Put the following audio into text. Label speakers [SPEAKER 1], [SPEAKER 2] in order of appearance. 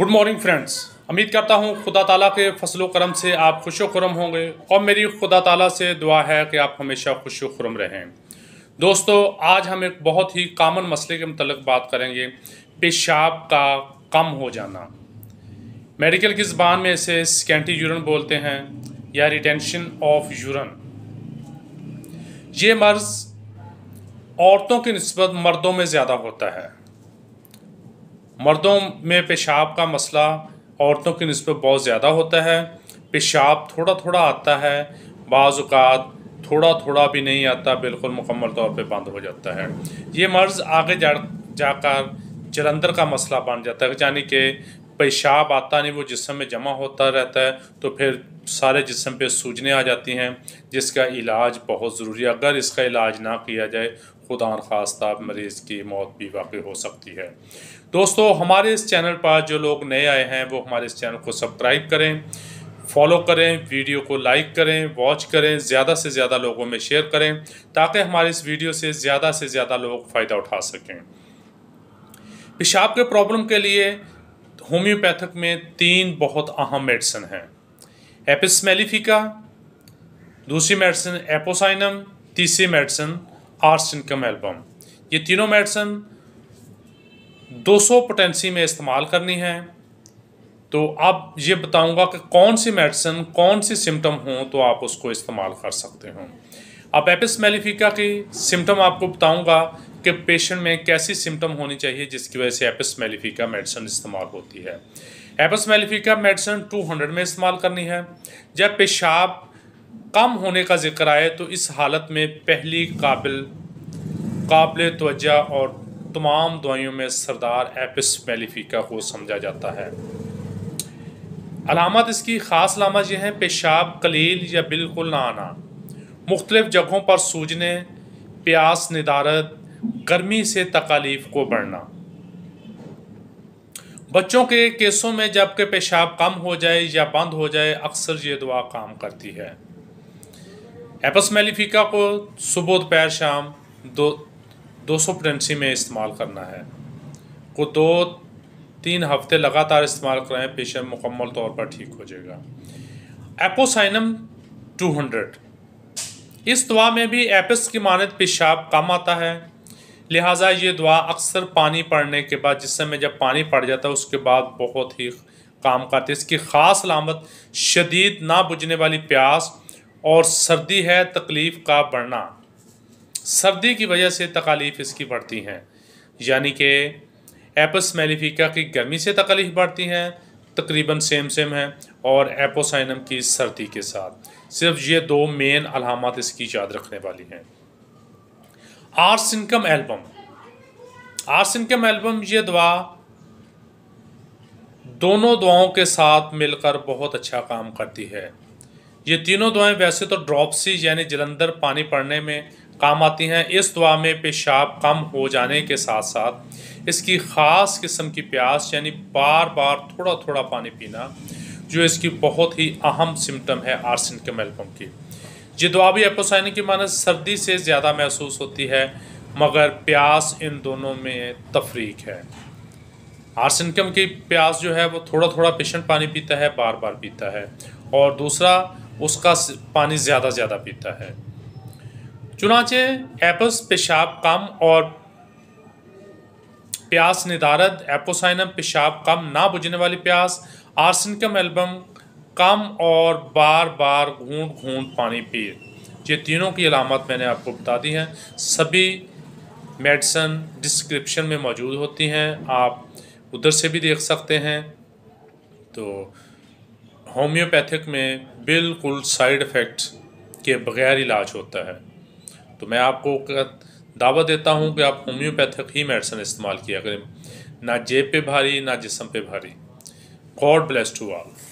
[SPEAKER 1] good morning friends उम्मीद करता हूँ खुदा ताला के फसल करम से आप खुश खुरम होंगे और मेरी खुदा ताला से दुआ है कि आप हमेशा खुश खुरम रहें दोस्तों आज हम एक बहुत ही कामन मसले के मतलब बात करेंगे पेशाब का कम हो जाना मेडिकल की ज़बान में इसे स्कैंटी यूरन बोलते हैं या रिटेंशन ऑफ यूरन ये मर्ज़ औरतों की नस्बत मर्दों में ज़्यादा होता है मर्दों में पेशाब का मसला औरतों की नस्बत बहुत ज़्यादा होता है पेशाब थोड़ा थोड़ा आता है बाज़ात थोड़ा थोड़ा भी नहीं आता बिल्कुल मुकम्मल तौर पे बंद हो जाता है ये मर्ज़ आगे जा जाकर जलंधर का मसला बन जाता है यानी कि पेशाब आता नहीं वो जिसम में जमा होता रहता है तो फिर सारे जिसम पे सूजने आ जाती हैं जिसका इलाज बहुत ज़रूरी है अगर इसका इलाज ना किया जाए खुदा खास्ता मरीज़ की मौत भी वाकई हो सकती है दोस्तों हमारे इस चैनल पर जो लोग नए आए हैं वो हमारे इस चैनल को सब्सक्राइब करें फॉलो करें वीडियो को लाइक करें वॉच करें ज़्यादा से ज़्यादा लोगों में शेयर करें ताकि हमारे इस वीडियो से ज़्यादा से ज़्यादा लोग फ़ायदा उठा सकें पेशाब के प्रॉब्लम के लिए होम्योपैथिक में तीन बहुत अहम मेडिसिन हैं एपिसमेलीफिका दूसरी मेडिसिन एपोसाइनम तीसरी मेडिसिन आर्सिनकम एल्बम ये तीनों मेडिसिन 200 पोटेंसी में इस्तेमाल करनी है तो आप ये बताऊंगा कि कौन सी मेडिसिन कौन सी सिम्टम हों तो आप उसको इस्तेमाल कर सकते हो अब एपिस मेलिफिका की सिम्टम आपको बताऊंगा कि पेशेंट में कैसी सिम्टम होनी चाहिए जिसकी वजह से एपिस मेलिफिका मेडिसिन इस्तेमाल होती है एपिस मेलिफिका मेडिसिन 200 में इस्तेमाल करनी है जब पेशाब कम होने का जिक्र आए तो इस हालत में पहली काबिल काबिल तोज्जा और तमाम दवाइयों में सरदार एपिस मेलिफिका को समझा जाता है अलामत इसकी ख़ास अलामत यह है पेशाब कलील या बिल्कुल ना आना मुख्तलिफ़ जगहों पर सूजने प्यास निदारत गर्मी से तकालीफ को बढ़ना बच्चों के केसों में जबकि पेशाब कम हो जाए या बंद हो जाए अक्सर ये दुआ काम करती है एपस मेलिफिका को सुबह दोपहर शाम दो दो सौ प्रेंसी में इस्तेमाल करना है को दो तीन हफ्ते लगातार इस्तेमाल करें पेशेंट मुकम्मल तौर पर ठीक हो जाएगा एपोसाइनम 200 इस दवा में भी एपिस की मानद पेशाब कम आता है लिहाजा ये दवा अक्सर पानी पड़ने के बाद जिस समय जब पानी पड़ जाता है उसके बाद बहुत ही काम करती है इसकी ख़ास लामत शदीद ना बुझने वाली प्यास और सर्दी है तकलीफ़ का बढ़ना सर्दी की वजह से तकालीफ इसकी बढ़ती हैं यानी कि एपस मेलिफिका की गर्मी से तकलीफ बढ़ती हैं तकरीबन सेम सेम है और एपोसाइनम की सर्दी के साथ सिर्फ ये दो मेन अलामत इसकी याद रखने वाली हैं arsenicum album arsenicum album ये दवा दोनों दवाओं के साथ मिलकर बहुत अच्छा काम करती है ये तीनों दवाएं वैसे तो ड्रॉपसी यानी जलंधर पानी पड़ने में काम आती हैं इस दवा में पेशाब कम हो जाने के साथ साथ इसकी ख़ास किस्म की प्यास यानी बार बार थोड़ा थोड़ा पानी पीना जो इसकी बहुत ही अहम सिम्टम है आर्सिन के मेलकम की ये दवा भी एपोसाइन की मान सर्दी से ज़्यादा महसूस होती है मगर प्यास इन दोनों में तफरीक है आर्सिनकम की प्यास जो है वो थोड़ा थोड़ा पेशेंट पानी पीता है बार बार पीता है और दूसरा उसका पानी ज़्यादा ज़्यादा पीता है चुनाचे एपस पेशाब कम और प्यास निदारद एपोसाइनम पेशाब कम ना बुझने वाली प्यास आर्सनिकम एल्बम कम और बार बार घूंट घूंट पानी पिए ये तीनों की अलामत मैंने आपको बता दी हैं सभी मेडिसन डिस्क्रिप्शन में मौजूद होती हैं आप उधर से भी देख सकते हैं तो होम्योपैथिक में बिल्कुल साइड इफ़ेक्ट के बग़ैर इलाज होता है तो मैं आपको दावा देता हूँ कि आप होम्योपैथिक ही मेडिसन इस्तेमाल किया करें ना जेब पे भारी ना जिसम पे भारी गॉड ब्लेस टू ऑल